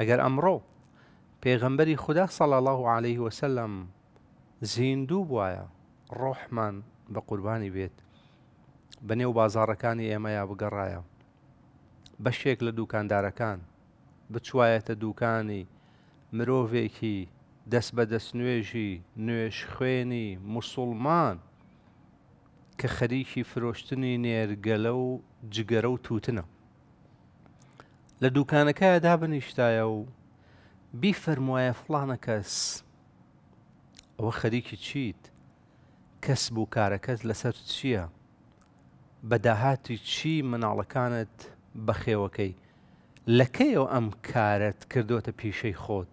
ئەگەر ئەمڕۆ پێغەمبەری خوددا سەڵ الله عليه وسلم زیندوو بواە ڕۆحمان بە قوربانی بێت بەنێو بازارەکانی ئێمەیە بگەڕایە بەشێک لە دوکاندارەکان بچوایەتە دوکانی مرۆڤێکی دەست بە دەست نوێژی نوێش خوێنی مسلمان کە خەریکی فرۆشتنی نێرگەلە و جگەرە و تووتنە لە دوکانەکەی دابنیشتایە و بیفەرموایە فلانە کەس ئەوە خەریکی چیت کەس بوو کارەکەت لەسەر چییە بەداهاتی چی مناڵەکانت بەخێوەکەی لەکەیەوە ئەم کارت کردوتە پیشەی خۆت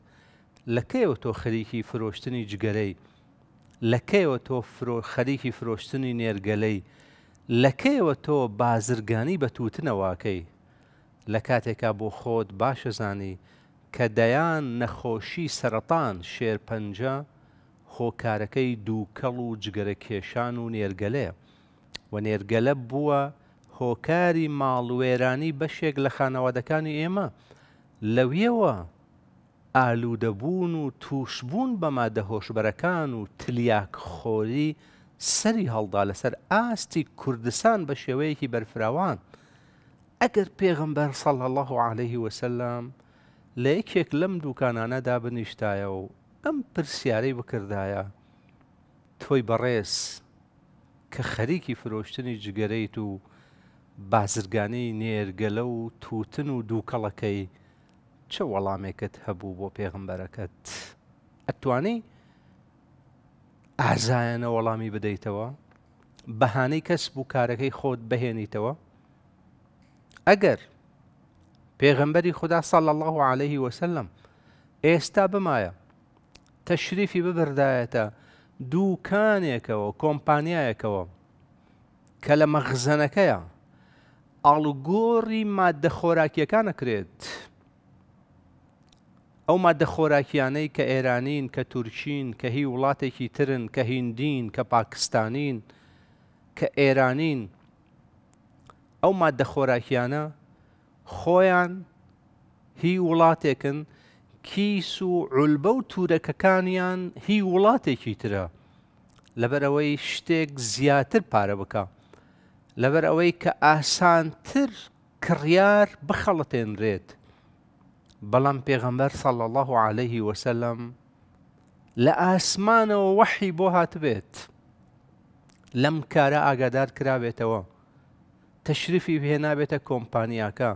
لەکەیەوە تۆ خەریکی فرۆشتنی جگەرەی لەکەیەوە تۆ خەریکی فرۆشتنی نێرگەلەی لەکەیەوە تۆ بازرگانی بە تووتنەواکەی لە کاتێکا بۆ خۆت باشەزانی کە دەیان نەخۆشی سەرەتان شێر پەنج خۆکارەکەی دووکەڵ و جگەرە کێشان و نێرگەلەیە و نێرگەلە بووە هۆکاری ماڵوێرانی بەشێک لە خانەوادەکانی ئێمە لەویەوە ئالوودەبوون و تووشبوون بە مادەهۆشبەرەکان و تلیاک خۆری سەری هەڵدا لەسەر ئاستی کوردستان بە شێوەیەکی بەرفراوان ئەگەر پێغمبەر سەڵ الله عليه وسلم لە یەکێک لەم دوکانانەدا بنیشتایەوە و ئەم پرسیارەی بکردایە تۆی بەڕێز کە خەریکی فرۆشتنی جگەرەیت و بازرگانی نێرگەلە و تووتن و دووکەڵەکەی چه وەڵامێکت هەبوو بۆ پێغمبەرەکەت ئەتوانی ئازایەنە وەڵامی بدەیتەوە بەهانەی کەس بوو کارەکەی خۆت بهێنیتەوە ئەگەر پێغمبەری خدا ساڵ الله عليه وسلم ئێستا بمایە تەشریفی ببردایەتە دووکانێکەوە کۆمپانیایەکەوە کە لە مەغزەنەکەیە ئاڵگۆڕی مادە خۆراکیەکانە کرێت ئەو مادە خۆراکیانەی کە ئێرانین کە تورکین کە هی وڵاتێکی ترن کە هیندین کە پاکستانین کە ئێرانین ئەو مادە خۆراکیانە خۆیان هی وڵاتێکن کیس و عولبە و تورەکەکانیان هی وڵاتێکی ترە لەبەرەوەی شتێک زیاتر پارە بکە لەبەر ئەوەی کە ئاسانتر کڕیار بخەڵەتێنرێت بەڵام پێغەمبەر سەڵ الله عليهەیهی وسلم لە ئاسمانەوە وەحی بۆ هاتبێت لەم کارە ئاگادار کرابێتەوە تەشریفی بهێنابێتە کۆمپانیاکە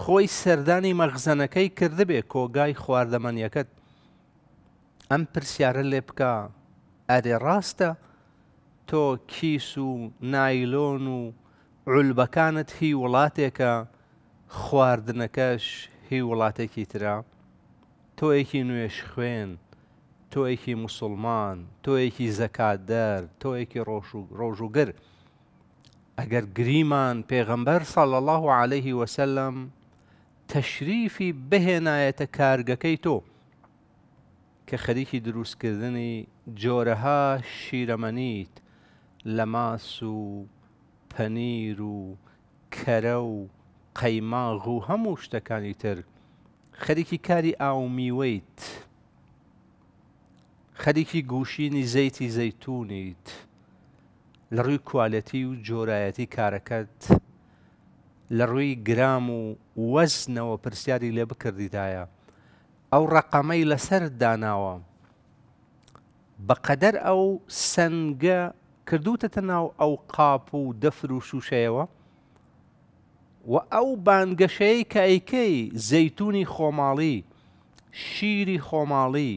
خۆی سەردانی مەغزەنەکەی کردبێ کۆگای خواردەمەنیەکەت ئەم پرسیارە لێ بکە ئەرێ ڕاستە تۆ کیس و نایلۆن و عولبەکانت هی وڵاتێکە خواردنەکەش هی وڵاتێکی ترا تۆیەکی نوێش خوێن تۆیەکی مسلمان تۆیەکی زەکات دەر تۆیەکی ڕۆژوگر اگر گریمان پێغەمبەر ساڵ الله عليه وسلم تەشریفی بهێنایەتە کارگەکەی تۆ کە خەریکی دروستکردنی جۆرەها شیرەمەنیت لە ماس و پەنیر و کەرە و قەیماغ و هەموو شتەکانی تر خەریکی کاری ئاومیوەیت خەریکی گووشینی زەیتی زەیتونیت لە ڕووی کوالەتی و جۆرایەتی کارەکەت لە ڕووی گرام و وەزنەوە پرسیاری لێ بکردیدایە ئەو ڕقەمەی لەسەر داناوە بەقەدەر ئەو سنگە کردوتەتە ناو ئەو قاپ و دەفر و شووشەیەوە و ئەو بانگەشەی کە ئەیکەی زەیتونی خۆماڵی شیری خۆماڵی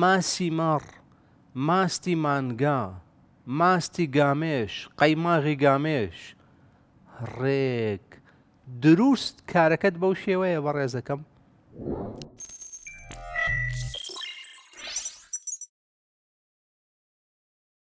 ماسی مەڕ ماستی مانگا ماستی گامێش قەیماغی گامێش ڕێک دروست کارەکەت بەو شێوەیە بە ڕێزەکەم